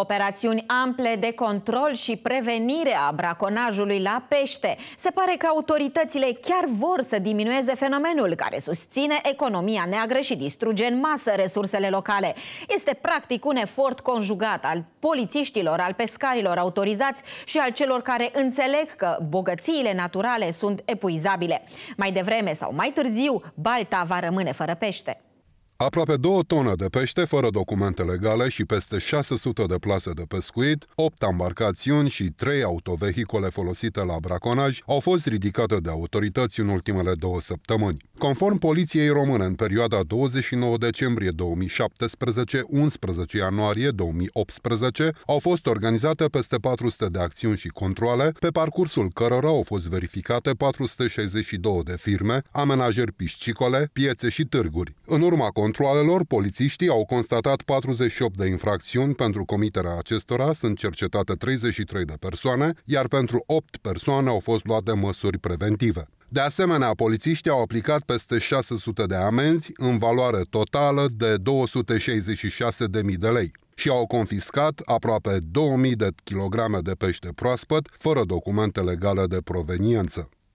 Operațiuni ample de control și prevenire a braconajului la pește. Se pare că autoritățile chiar vor să diminueze fenomenul care susține economia neagră și distruge în masă resursele locale. Este practic un efort conjugat al polițiștilor, al pescarilor autorizați și al celor care înțeleg că bogățiile naturale sunt epuizabile. Mai devreme sau mai târziu, balta va rămâne fără pește. Aproape 2 tone de pește fără documente legale și peste 600 de plase de pescuit, 8 embarcațiuni și 3 autovehicole folosite la braconaj au fost ridicate de autorități în ultimele două săptămâni. Conform Poliției Române, în perioada 29 decembrie 2017-11 ianuarie 2018 au fost organizate peste 400 de acțiuni și controle, pe parcursul cărora au fost verificate 462 de firme, amenajeri piscicole, piețe și târguri. În urma controalelor, polițiștii au constatat 48 de infracțiuni pentru comiterea acestora, sunt cercetate 33 de persoane, iar pentru 8 persoane au fost luate măsuri preventive. De asemenea, polițiștii au aplicat peste 600 de amenzi în valoare totală de 266.000 de lei și au confiscat aproape 2000 de kilograme de pește proaspăt fără documente legale de proveniență.